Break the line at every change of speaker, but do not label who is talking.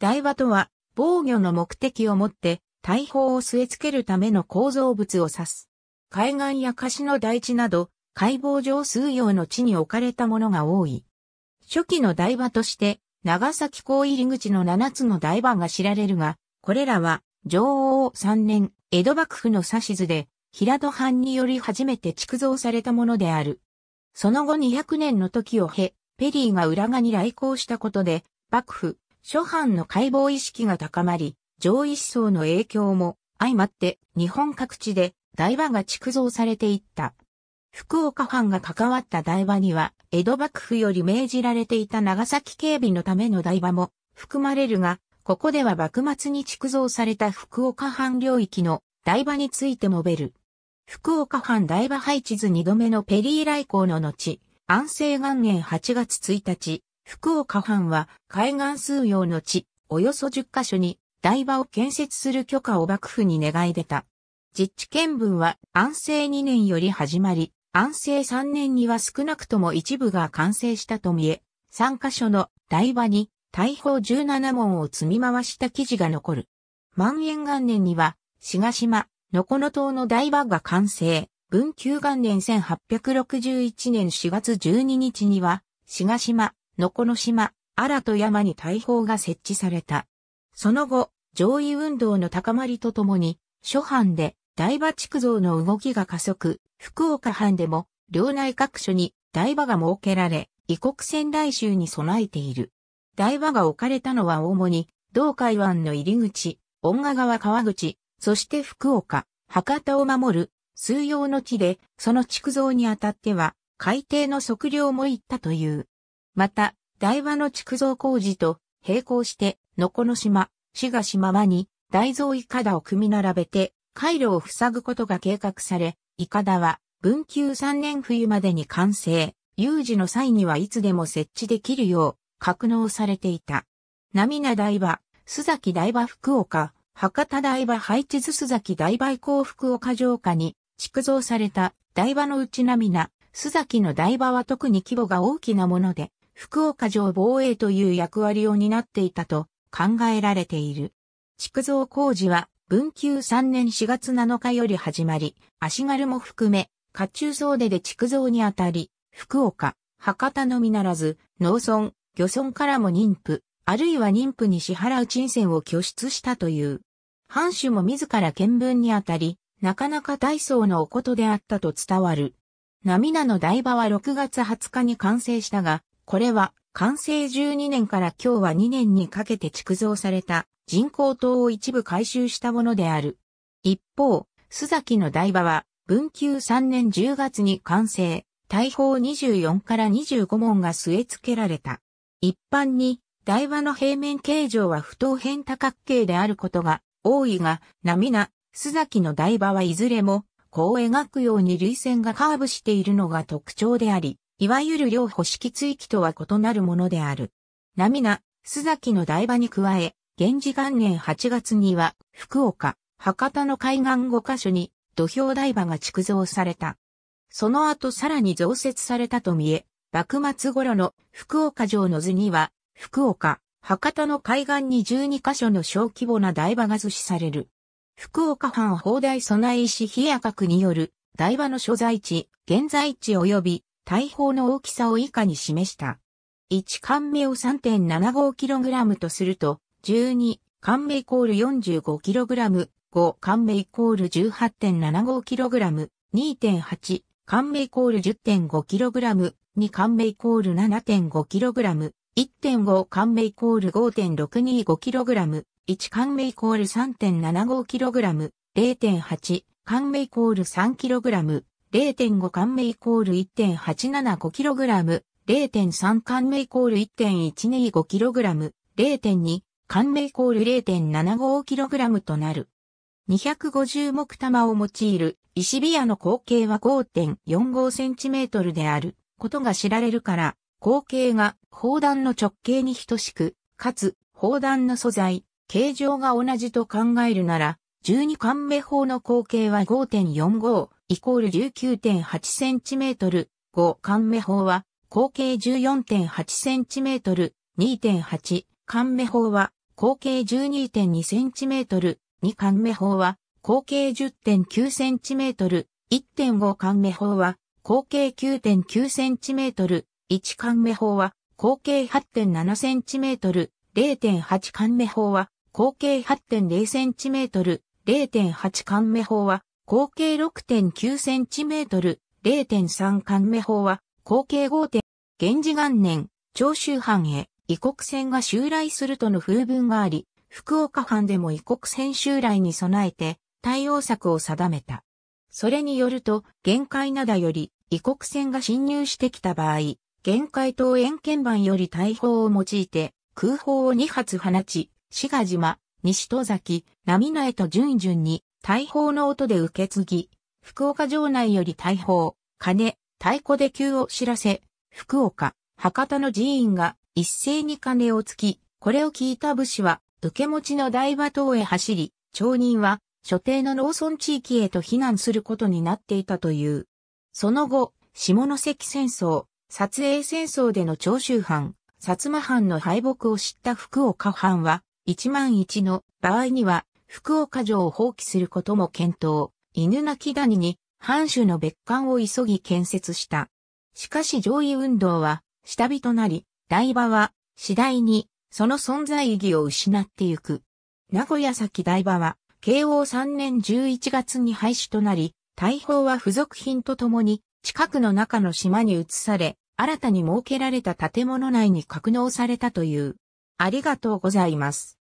台場とは、防御の目的をもって、大砲を据え付けるための構造物を指す。海岸や河岸の台地など、解剖上数用の地に置かれたものが多い。初期の台場として、長崎港入り口の7つの台場が知られるが、これらは、上王3年、江戸幕府の指図で、平戸藩により初めて築造されたものである。その後200年の時を経、ペリーが浦賀に来航したことで、幕府、諸藩の解剖意識が高まり、上位思想の影響も相まって日本各地で台場が築造されていった。福岡藩が関わった台場には、江戸幕府より命じられていた長崎警備のための台場も含まれるが、ここでは幕末に築造された福岡藩領域の台場についてもべる。福岡藩台場配置図二度目のペリー来航の後、安政元年8月1日、福岡藩は海岸数用の地、およそ10カ所に台場を建設する許可を幕府に願い出た。実地見分は安政2年より始まり、安政3年には少なくとも一部が完成したと見え、3カ所の台場に大砲17門を積み回した記事が残る。万延元年には、志賀島、のこの島の台場が完成。文久元年1861年4月12日には、志賀島、のこの島、荒と山に大砲が設置された。その後、上位運動の高まりとともに、諸藩で台場築造の動きが加速、福岡藩でも、領内各所に台場が設けられ、異国船来襲に備えている。台場が置かれたのは主に、同海湾の入り口、恩賀川川口、そして福岡、博多を守る、数用の地で、その築造にあたっては、海底の測量も行ったという。また、台場の築造工事と並行して、のこの島、滋賀島間に、大蔵いかだを組み並べて、回路を塞ぐことが計画され、いかだは、文久3年冬までに完成、有事の際にはいつでも設置できるよう、格納されていた。波名台場、須崎台場福岡、博多台場配置図須崎台場以降福岡城下に、築造された台場の内波名、須崎の台場は特に規模が大きなもので、福岡城防衛という役割を担っていたと考えられている。築造工事は文久3年4月7日より始まり、足軽も含め、甲冑総出で築造にあたり、福岡、博多のみならず、農村、漁村からも妊婦、あるいは妊婦に支払う賃銭を拠出したという。藩主も自ら見聞にあたり、なかなか大層のおことであったと伝わる。涙の台場は6月20日に完成したが、これは、完成12年から今日は2年にかけて築造された人工島を一部改修したものである。一方、須崎の台場は、文久3年10月に完成、大砲24から25門が据え付けられた。一般に、台場の平面形状は不等辺多角形であることが多いが、波な、須崎の台場はいずれも、こう描くように類線がカーブしているのが特徴であり、いわゆる両保式追記とは異なるものである。名、須崎の台場に加え、源氏元年8月には、福岡、博多の海岸5カ所に、土俵台場が築造された。その後さらに増設されたと見え、幕末頃の福岡城の図には、福岡、博多の海岸に12カ所の小規模な台場が図示される。福岡藩砲台備石飛夜閣による台場の所在地、現在地及び大砲の大きさを以下に示した。1艦目を 3.75kg とすると、12艦目イコール 45kg、5艦目イコール 18.75kg、2.8艦目イコール 10.5kg、2艦目イコール 7.5kg、1.5艦目イコール 5.625kg、1艦目イコール 3.75kg、0.8艦目イコール 3kg、0.5巻目イコール 1.875kg、0.3巻目イコール 1.125kg、0.2巻目イコール 0.75kg となる。250目玉を用いる石火矢の口径は 5.45cm であることが知られるから、口径が砲弾の直径に等しく、かつ砲弾の素材、形状が同じと考えるなら、12巻目法の口径は5.45イコール1 9 8トル。5巻目法は口径1 4 8トル2.8巻目法は口径1 2 2トル2巻目法は口径1 0 9トル1.5巻目法は口径9 9トル1巻目法は口径8 7トル0.8巻目法は口径8 0トル0.8巻目砲は、合計 6.9cm、0.3巻目砲は、合計5点。源氏元年、長州藩へ、異国船が襲来するとの風文があり、福岡藩でも異国船襲来に備えて、対応策を定めた。それによると、限界灘より異国船が侵入してきた場合、限界島円鍵盤より大砲を用いて、空砲を2発放ち、滋賀島、西戸崎、浪江と順々に、大砲の音で受け継ぎ、福岡城内より大砲、金、太鼓で急を知らせ、福岡、博多の寺院が一斉に鐘をつき、これを聞いた武士は、受け持ちの大和島へ走り、町人は、所定の農村地域へと避難することになっていたという。その後、下関戦争、撮影戦争での長州藩、薩摩藩の敗北を知った福岡藩は、1万1の場合には、福岡城を放棄することも検討、犬鳴谷に藩主の別館を急ぎ建設した。しかし上位運動は下火となり、台場は次第にその存在意義を失ってゆく。名古屋崎台場は慶応3年11月に廃止となり、大砲は付属品とともに近くの中の島に移され、新たに設けられた建物内に格納されたという。ありがとうございます。